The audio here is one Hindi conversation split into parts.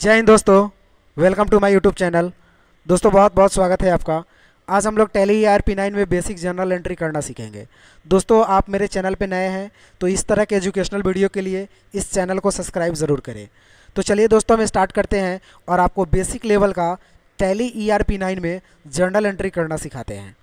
जय हिंद दोस्तों welcome to my YouTube channel दोस्तों बहुत बहुत स्वागत है आपका आज हम लोग टेली आर पी नाइन में बेसिक जर्नल एंट्री करना सीखेंगे दोस्तों आप मेरे चैनल पे नए हैं तो इस तरह के एजुकेशनल वीडियो के लिए इस चैनल को सब्सक्राइब ज़रूर करें तो चलिए दोस्तों हम स्टार्ट करते हैं और आपको बेसिक लेवल का Tally E R P nine में जर्नल एंट्री करना सिखाते हैं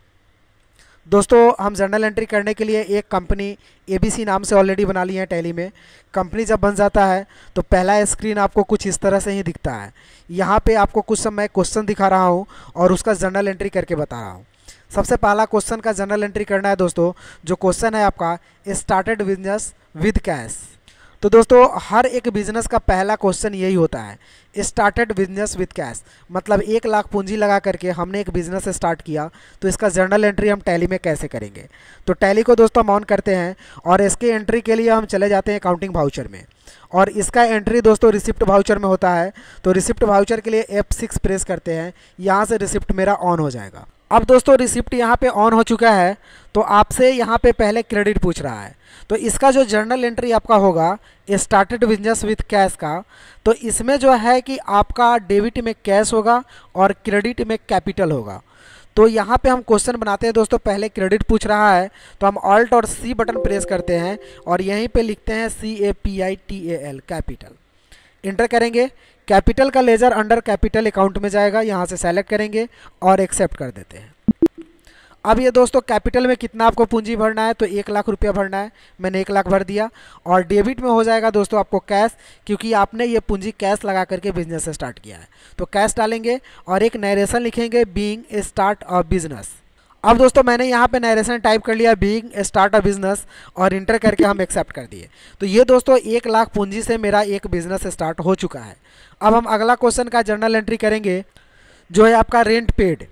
दोस्तों हम जर्नल एंट्री करने के लिए एक कंपनी एबीसी नाम से ऑलरेडी बना ली है टैली में कंपनी जब बन जाता है तो पहला स्क्रीन आपको कुछ इस तरह से ही दिखता है यहाँ पे आपको कुछ समय क्वेश्चन दिखा रहा हूँ और उसका जर्नल एंट्री करके बता रहा हूँ सबसे पहला क्वेश्चन का जर्नल एंट्री करना है दोस्तों जो क्वेश्चन है आपका स्टार्टेड बिजनेस विद कैश तो दोस्तों हर एक बिजनेस का पहला क्वेश्चन यही होता है स्टार्टेड बिजनेस विद कैश मतलब एक लाख पूंजी लगा करके हमने एक बिजनेस स्टार्ट किया तो इसका जर्नल एंट्री हम टैली में कैसे करेंगे तो टैली को दोस्तों हम ऑन करते हैं और इसके एंट्री के लिए हम चले जाते हैं अकाउंटिंग भाउचर में और इसका एंट्री दोस्तों रिसिप्ट भाउचर में होता है तो रिसिप्ट भाउचर के लिए एप सिक्स प्रेस करते हैं यहाँ से रिसिप्ट मेरा ऑन हो जाएगा अब दोस्तों रिसिप्ट यहाँ पे ऑन हो चुका है तो आपसे यहाँ पे पहले क्रेडिट पूछ रहा है तो इसका जो जर्नल एंट्री आपका होगा स्टार्टेड बिजनेस विथ कैश का तो इसमें जो है कि आपका डेबिट में कैश होगा और क्रेडिट में कैपिटल होगा तो यहाँ पे हम क्वेश्चन बनाते हैं दोस्तों पहले क्रेडिट पूछ रहा है तो हम ऑल्ट और सी बटन प्रेस करते हैं और यहीं पर लिखते हैं C A P I T A L capital enter करेंगे कैपिटल का लेजर अंडर कैपिटल अकाउंट में जाएगा यहाँ से सेलेक्ट करेंगे और एक्सेप्ट कर देते हैं अब ये दोस्तों कैपिटल में कितना आपको पूंजी भरना है तो एक लाख रुपया भरना है मैंने एक लाख भर दिया और डेबिट में हो जाएगा दोस्तों आपको कैश क्योंकि आपने ये पूंजी कैश लगा करके बिजनेस स्टार्ट किया है तो कैश डालेंगे और एक नरेशन लिखेंगे being a start of business अब दोस्तों मैंने यहाँ पे नरेशन टाइप कर लिया बीइंग स्टार्ट अ बिजनेस और इंटर करके हम एक्सेप्ट कर दिए तो ये दोस्तों एक लाख पूंजी से मेरा एक बिजनेस स्टार्ट हो चुका है अब हम अगला क्वेश्चन का जर्नल एंट्री करेंगे जो है आपका रेंट पेड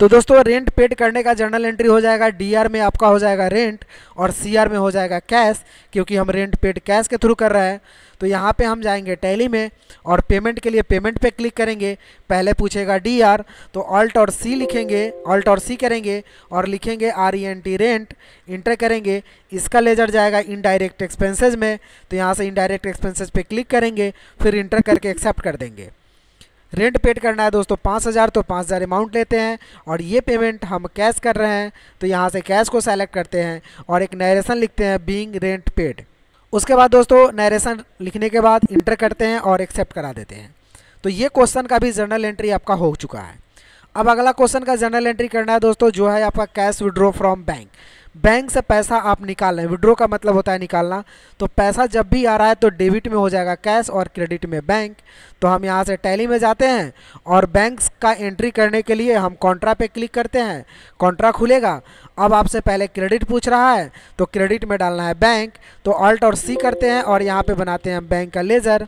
तो दोस्तों रेंट पेड करने का जर्नल एंट्री हो जाएगा डीआर में आपका हो जाएगा रेंट और सीआर में हो जाएगा कैश क्योंकि हम रेंट पेड कैश के थ्रू कर रहे हैं तो यहाँ पे हम जाएंगे टैली में और पेमेंट के लिए पेमेंट पे क्लिक करेंगे पहले पूछेगा डीआर तो ऑल्ट और सी लिखेंगे ऑल्ट और सी करेंगे और लिखेंगे R E N T rent enter करेंगे इसका लेजर जाएगा इनडायरेक्ट एक्सपेंसेज में तो यहाँ से इनडायरेक्ट एक्सपेंसेज पर क्लिक करेंगे फिर इंटर करके एक्सेप्ट कर देंगे रेंट पेड करना है दोस्तों पाँच हज़ार तो पाँच हज़ार अमाउंट लेते हैं और ये पेमेंट हम कैश कर रहे हैं तो यहाँ से कैश को सेलेक्ट करते हैं और एक नरेशन लिखते हैं बींग रेंट पेड उसके बाद दोस्तों नरेशन लिखने के बाद इंटर करते हैं और एक्सेप्ट करा देते हैं तो ये क्वेश्चन का भी जर्नल एंट्री आपका हो चुका है अब अगला क्वेश्चन का जर्नल एंट्री करना है दोस्तों जो है आपका cash withdraw from bank bank से पैसा आप निकाल रहे विड्रो का मतलब होता है निकालना तो पैसा जब भी आ रहा है तो डेबिट में हो जाएगा कैश और क्रेडिट में बैंक तो हम यहाँ से टैली में जाते हैं और बैंक का एंट्री करने के लिए हम कॉन्ट्रा पे क्लिक करते हैं कॉन्ट्रा खुलेगा अब आपसे पहले क्रेडिट पूछ रहा है तो क्रेडिट में डालना है बैंक तो अल्ट और सी करते हैं और यहाँ पर बनाते हैं बैंक का लेज़र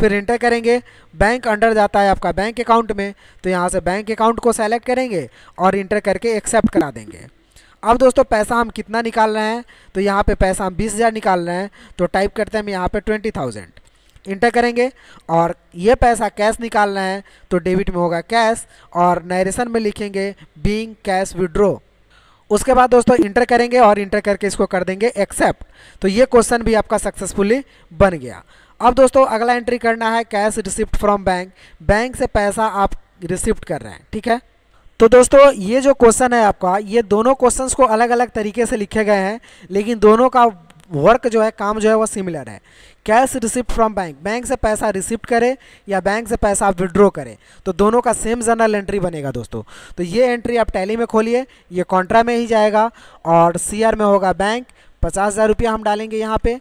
फिर इंटर करेंगे बैंक अंडर जाता है आपका बैंक अकाउंट में तो यहाँ से बैंक अकाउंट को सेलेक्ट करेंगे और इंटर करके एक्सेप्ट करा देंगे अब दोस्तों पैसा हम कितना निकाल रहे हैं तो यहाँ पे पैसा हम बीस हज़ार निकाल रहे हैं तो टाइप करते हैं हम यहाँ पे ट्वेंटी थाउजेंड इंटर करेंगे और ये पैसा कैश निकाल रहे हैं तो डेबिट में होगा कैश और नरेशन में लिखेंगे बींग कैश विड्रो उसके बाद दोस्तों इंटर करेंगे और इंटर करके इसको कर देंगे एक्सेप्ट तो ये क्वेश्चन भी आपका सक्सेसफुली बन गया अब दोस्तों अगला एंट्री करना है cash receipt from bank bank से पैसा आप रिसिप्ट कर रहे हैं ठीक है तो दोस्तों ये जो क्वेश्चन है आपका ये दोनों क्वेश्चंस को अलग अलग तरीके से लिखे गए हैं लेकिन दोनों का वर्क जो है काम जो है वो सिमिलर है cash receipt from bank bank से पैसा रिसिप्ट करें या बैंक से पैसा आप विड्रॉ करें तो दोनों का सेम जनरल एंट्री बनेगा दोस्तों तो ये एंट्री आप टैली में खोलिए ये कॉन्ट्रा में ही जाएगा और सी में होगा बैंक पचास हज़ार रुपया हम डालेंगे यहाँ पे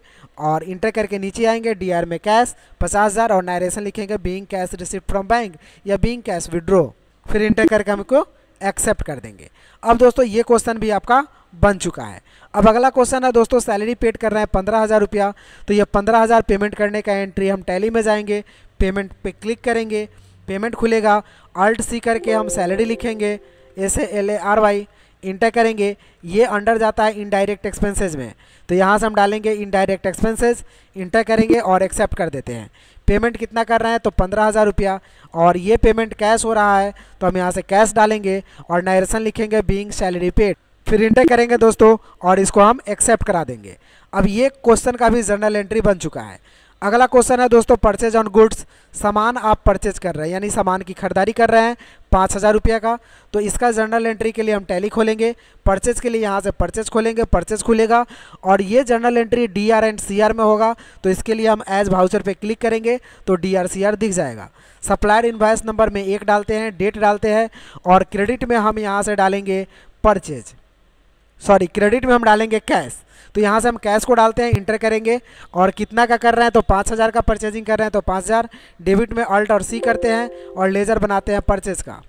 और इंटर करके नीचे आएंगे डी में कैश पचास हज़ार और नायरेशन लिखेंगे being cash receipt from bank या बीइंग कैश विड्रॉ फिर इंटर करके हमको एक्सेप्ट कर देंगे अब दोस्तों ये क्वेश्चन भी आपका बन चुका है अब अगला क्वेश्चन है दोस्तों सैलरी पेड कर रहे हैं पंद्रह हज़ार रुपया तो ये पंद्रह हज़ार पेमेंट करने का एंट्री हम टैली में जाएंगे पेमेंट पे क्लिक करेंगे पेमेंट खुलेगा अल्ट सी करके हम सैलरी लिखेंगे S L A R Y enter करेंगे ये अंडर जाता है इनडायरेक्ट एक्सपेंसेस में तो यहाँ से हम डालेंगे इनडायरेक्ट एक्सपेंसेस इंटर करेंगे और एक्सेप्ट कर देते हैं पेमेंट कितना कर रहे हैं तो पंद्रह हज़ार रुपया और ये पेमेंट कैश हो रहा है तो हम यहाँ से कैश डालेंगे और नायरसन लिखेंगे बींग सैलरी पेड फिर इंटर करेंगे दोस्तों और इसको हम एक्सेप्ट करा देंगे अब ये क्वेश्चन का भी जर्नल एंट्री बन चुका है अगला क्वेश्चन है दोस्तों परचेज ऑन गुड्स सामान आप परचेज कर रहे हैं यानी सामान की खरीदारी कर रहे हैं पाँच हज़ार रुपये का तो इसका जर्नल एंट्री के लिए हम टैली खोलेंगे परचेज के लिए यहाँ से परचेज खोलेंगे परचेज खुलेगा और ये journal entry D R and C R में होगा तो इसके लिए हम एज भाउचर पे क्लिक करेंगे तो डी आर सी आर दिख जाएगा सप्लायर इन्वाइस नंबर में एक डालते हैं डेट डालते हैं और क्रेडिट में हम यहाँ से डालेंगे परचेज़ सॉरी क्रेडिट में हम डालेंगे कैश तो यहाँ से हम कैश को डालते हैं इंटर करेंगे और कितना का कर रहे हैं तो पाँच हज़ार का परचेजिंग कर रहे हैं तो पाँच हज़ार डेबिट में अल्ट और सी करते हैं और लेज़र बनाते हैं परचेज का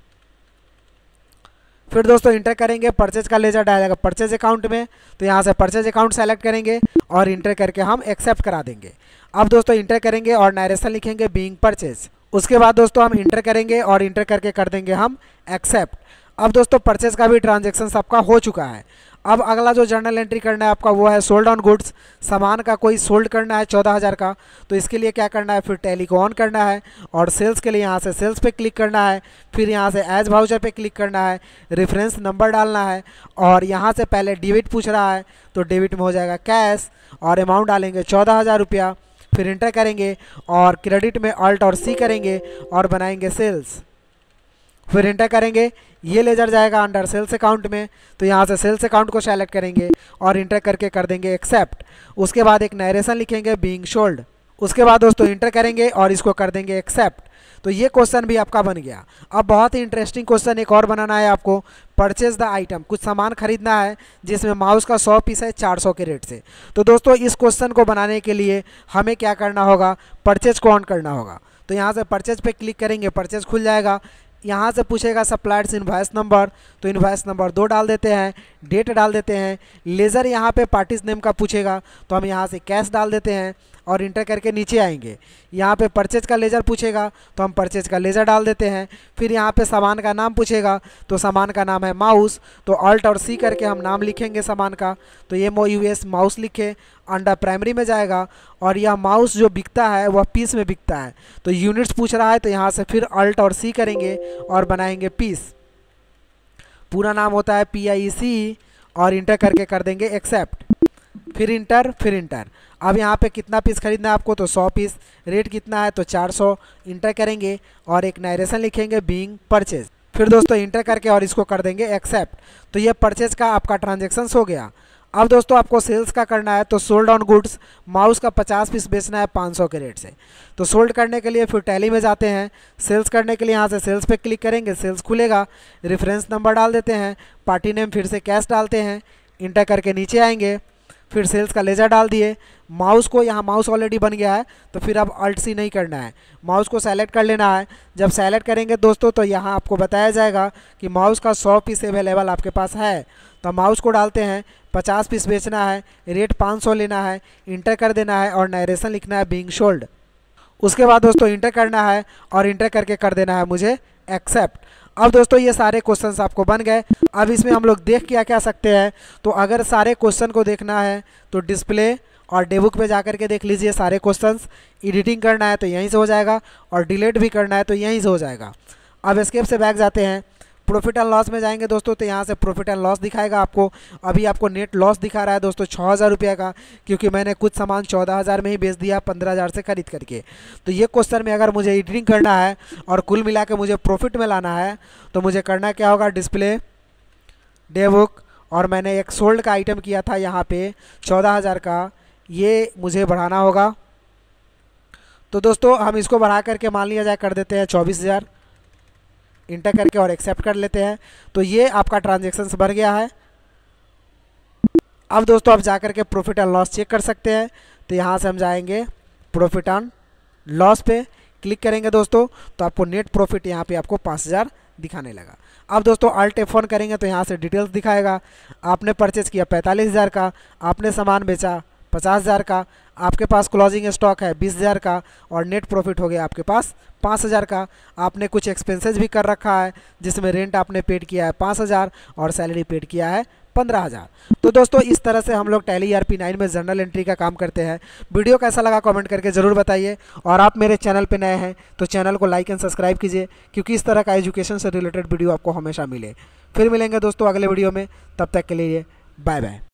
फिर दोस्तों इंटर करेंगे परचेज का लेजर डालेगा परचेज अकाउंट में तो यहाँ से परचेज अकाउंट सेलेक्ट करेंगे और इंटर करके हम एक्सेप्ट करा देंगे अब दोस्तों इंटर करेंगे और नायरेशन लिखेंगे बींग परचेज उसके बाद दोस्तों हम इंटर करेंगे और इंटर करके कर देंगे हम एक्सेप्ट अब दोस्तों परचेज का भी ट्रांजेक्शन सबका हो चुका है अब अगला जो जर्नल एंट्री करना है आपका वो है सोल्ड ऑन गुड्स सामान का कोई सोल्ड करना है चौदह हज़ार का तो इसके लिए क्या करना है फिर टैली को ऑन करना है और सेल्स के लिए यहाँ से सेल्स पे क्लिक करना है फिर यहाँ से एज भाउचर पे क्लिक करना है रेफरेंस नंबर डालना है और यहाँ से पहले डेबिट पूछ रहा है तो डेबिट में हो जाएगा कैश और अमाउंट डालेंगे चौदह हज़ार रुपया फिर इंटर करेंगे और क्रेडिट में अल्ट और सी करेंगे और बनाएंगे सेल्स फिर इंटर करेंगे ये लेजर जाएगा अंडर सेल्स अकाउंट में तो यहाँ से सेल्स अकाउंट को सेलेक्ट करेंगे और इंटर करके कर देंगे एक्सेप्ट उसके बाद एक नरेशन लिखेंगे बींग शोल्ड उसके बाद दोस्तों इंटर करेंगे और इसको कर देंगे एक्सेप्ट तो ये क्वेश्चन भी आपका बन गया अब बहुत ही इंटरेस्टिंग क्वेश्चन एक और बनाना है आपको परचेज द आइटम कुछ सामान खरीदना है जिसमें माउस का सौ पीस है चार सौ के रेट से तो दोस्तों इस क्वेश्चन को बनाने के लिए हमें क्या करना होगा परचेज को ऑन करना होगा तो यहाँ से परचेज पे क्लिक करेंगे परचेज खुल जाएगा यहाँ से पूछेगा सप्लायर्स इन्वाइस नंबर तो इन्वाइस नंबर दो डाल देते हैं डेट डाल देते हैं लेज़र यहाँ पे पार्टीज नेम का पूछेगा तो हम यहाँ से कैश डाल देते हैं और इंटर करके नीचे आएंगे यहाँ पे परचेज का लेज़र पूछेगा तो हम परचेज का लेज़र डाल देते हैं फिर यहाँ पे सामान का नाम पूछेगा तो सामान का नाम है माउस तो अल्ट और सी करके हम नाम लिखेंगे सामान का तो M O U S mouse लिखे अंडर प्राइमरी में जाएगा और यह माउस जो बिकता है वह पीस में बिकता है तो यूनिट्स पूछ रहा है तो यहाँ से फिर अल्ट और सी करेंगे और बनाएंगे पीस पूरा नाम होता है पी आई सी और इंटर करके कर देंगे एक्सेप्ट फिर इंटर फिर इंटर अब यहाँ पे कितना पीस खरीदना है आपको तो 100 पीस रेट कितना है तो 400 इंटर करेंगे और एक नरेशन लिखेंगे बीइंग परचेज फिर दोस्तों इंटर करके और इसको कर देंगे एक्सेप्ट तो ये परचेज का आपका ट्रांजेक्शन्स हो गया अब दोस्तों आपको सेल्स का करना है तो सोल्ड ऑन गुड्स माउस का 50 पीस बेचना है 500 के रेट से तो सोल्ड करने के लिए फिर टैली में जाते हैं सेल्स करने के लिए यहाँ से सेल्स पे क्लिक करेंगे सेल्स खुलेगा रेफरेंस नंबर डाल देते हैं पार्टी नेम फिर से कैश डालते हैं इंटर करके नीचे आएंगे फिर सेल्स का लेजर डाल दिए माउस को यहाँ माउस ऑलरेडी बन गया है तो फिर अब अल्ट सी नहीं करना है माउस को सेलेक्ट कर लेना है जब सेलेक्ट करेंगे दोस्तों तो यहाँ आपको बताया जाएगा कि माउस का सौ पीस अवेलेबल आपके पास है तो माउस को डालते हैं पचास पीस बेचना है रेट पाँच सौ लेना है इंटर कर देना है और नरेशन लिखना है बींग शोल्ड उसके बाद दोस्तों इंटर करना है और इंटर करके कर देना है मुझे एक्सेप्ट अब दोस्तों ये सारे क्वेश्चन आपको बन गए अब इसमें हम लोग देख क्या क्या सकते हैं तो अगर सारे क्वेश्चन को देखना है तो डिस्प्ले और डेबुक पे जा के देख लीजिए सारे क्वेश्चंस एडिटिंग करना है तो यहीं से हो जाएगा और डिलीट भी करना है तो यहीं से हो जाएगा अब स्केप से बैक जाते हैं प्रॉफिट एंड लॉस में जाएंगे दोस्तों तो यहाँ से प्रॉफिट एंड लॉस दिखाएगा आपको अभी आपको नेट लॉस दिखा रहा है दोस्तों छः हज़ार रुपये का क्योंकि मैंने कुछ सामान चौदह हज़ार में ही बेच दिया पंद्रह हज़ार से खरीद करके तो ये क्वेश्चन में अगर मुझे एडिटिंग करना है और कुल मिला के मुझे प्रॉफिट में लाना है तो मुझे करना क्या होगा डिस्प्ले डे बुक और मैंने एक सोल्ड का आइटम किया था यहाँ पर चौदह हज़ार का ये मुझे बढ़ाना होगा तो दोस्तों हम इसको बढ़ा करके मान लिया जाए कर देते हैं चौबीस हज़ार इंटर करके और एक्सेप्ट कर लेते हैं तो ये आपका ट्रांजेक्शन्स भर गया है अब दोस्तों आप जा करके प्रॉफिट एंड लॉस चेक कर सकते हैं तो यहाँ से हम जाएंगे प्रॉफिट एंड लॉस पे क्लिक करेंगे दोस्तों तो आपको नेट प्रॉफिट यहाँ पे आपको पाँच हज़ार दिखाने लगा अब दोस्तों अल्ट एफ करेंगे तो यहाँ से डिटेल्स दिखाएगा आपने परचेज़ किया पैंतालीस हज़ार का आपने सामान बेचा पचास हज़ार का आपके पास क्लोजिंग स्टॉक है बीस हज़ार का और नेट प्रॉफिट हो गया आपके पास पाँच हज़ार का आपने कुछ एक्सपेंसेस भी कर रखा है जिसमें रेंट आपने पेड किया है पाँच हज़ार और सैलरी पेड किया है पंद्रह हज़ार तो दोस्तों इस तरह से हम लोग टैली आर पी नाइन में जर्नल एंट्री का काम करते हैं वीडियो कैसा लगा कमेंट करके ज़रूर बताइए और आप मेरे चैनल पर नए हैं तो चैनल को लाइक एंड सब्सक्राइब कीजिए क्योंकि इस तरह का एजुकेशन से रिलेटेड वीडियो आपको हमेशा मिले फिर मिलेंगे दोस्तों अगले वीडियो में तब तक के लिए बाय बाय